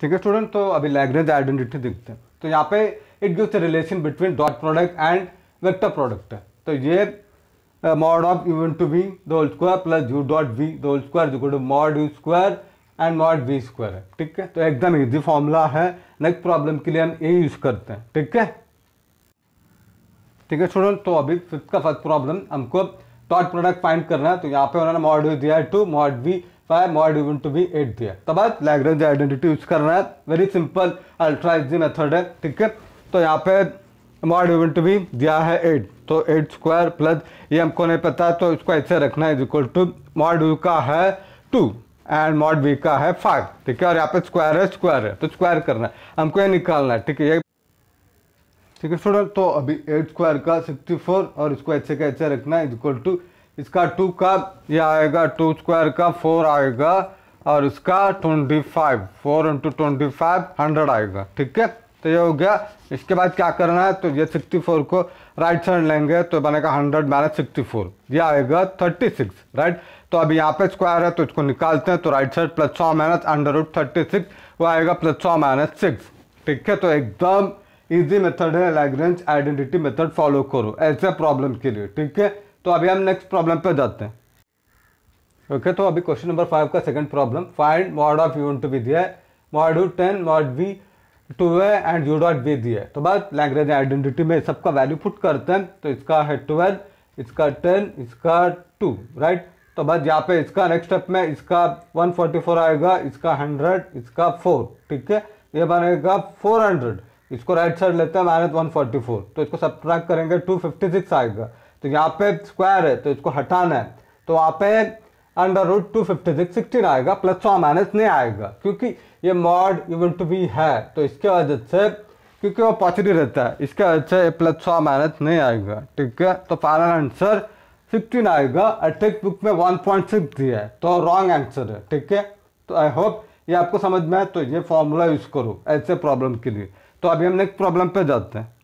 ठीक है स्टूडेंट तो अभी लैग्रेंज आइडेंटिटी देखते हैं तो यहाँ पे it gives relation between dot product and vector product तो ये mod of even to B the whole square plus U dot V the whole square जो mod U square and mod V square है ठीक है तो एकदम easy formula है next problem के लिए हम ए यूज करते हैं ठीक है ठीक है स्टूडेंट तो अभी फिफ्थ का फर्स्ट प्रॉब्लम हमको डॉट प्रोडक्ट फाइंड करना है तो यहाँ पे उन्होंने मॉड यू दिया two mod V five mod even to B eight दिया तो बाद लैग्रेंज आइडेंटिटी यूज करना है very simple ultra easy method है ठीक है तो यहाँ पे मॉड इवन टू बी दिया है एट तो एट स्क्वायर प्लस ये हमको नहीं पता तो इसको ऐसे रखना है is equal to mod U का है टू एंड मॉड बी का है फाइव ठीक है और यहाँ पे स्क्वायर है स्क्वायर है तो स्क्वायर करना है हमको ये निकालना है ठीक है ये ठीक है स्टूडेंट तो अभी एट स्क्वायर का सिक्सटी फोर और इसको ऐसे का ऐसे रखना है इज इक्वल टू इसका टू का ये आएगा टू स्क्वायर का फोर आएगा और इसका twenty five four into twenty five hundred आएगा ठीक है तो ये हो गया इसके बाद क्या करना है तो ये सिक्सटी फोर को राइट साइड लेंगे तो बनेगा हंड्रेड माइनस सिक्सटी फोर यह आएगा थर्टी सिक्स राइट तो अब यहाँ पे स्क्वायर है तो इसको निकालते हैं तो राइट साइड प्लस सौ minus under root thirty six वो आएगा प्लस सौ माइनस सिक्स ठीक है तो एकदम ईजी मेथड है लैग्रेंज आइडेंटिटी मेथड फॉलो करो ऐसे प्रॉब्लम के लिए ठीक है तो अभी हम नेक्स्ट प्रॉब्लम पे जाते हैं ओके okay, तो अभी क्वेश्चन नंबर फाइव का second problem find mod of two B दिया mod U ten mod B two A and U dot B दिया है तो बस लैंग्वेज आइडेंटिटी में सबका वैल्यू फुट करते हैं तो इसका है ट्वेल्व इसका टेन इसका टू राइट तो बस यहाँ पे इसका नेक्स्ट स्टेप में इसका 144 आएगा इसका 100 इसका 4 ठीक है ये बनेगा 400 इसको राइट साइड लेते हैं माइनस 144 तो इसको सब करेंगे 256 आएगा तो यहाँ पे स्क्वायर है तो इसको हटाना है तो वहाँ पे under root two fifty six sixteen आएगा प्लस और माइनस नहीं आएगा क्योंकि ये मॉड इवन टू बी है तो इसके वजह से क्योंकि वो पॉजिटिव रहता है इसके वजह से प्लस और माइनस नहीं आएगा ठीक है तो फाइनल आंसर सिक्सटीन आएगा और टेक्स्ट बुक में वन पॉइंट सिक्स दिया है तो रॉन्ग आंसर है ठीक है तो आई होप ये आपको समझ में आए तो ये फॉर्मूला यूज़ करो ऐसे प्रॉब्लम के लिए तो अभी हम नेक्स्ट प्रॉब्लम पे जाते हैं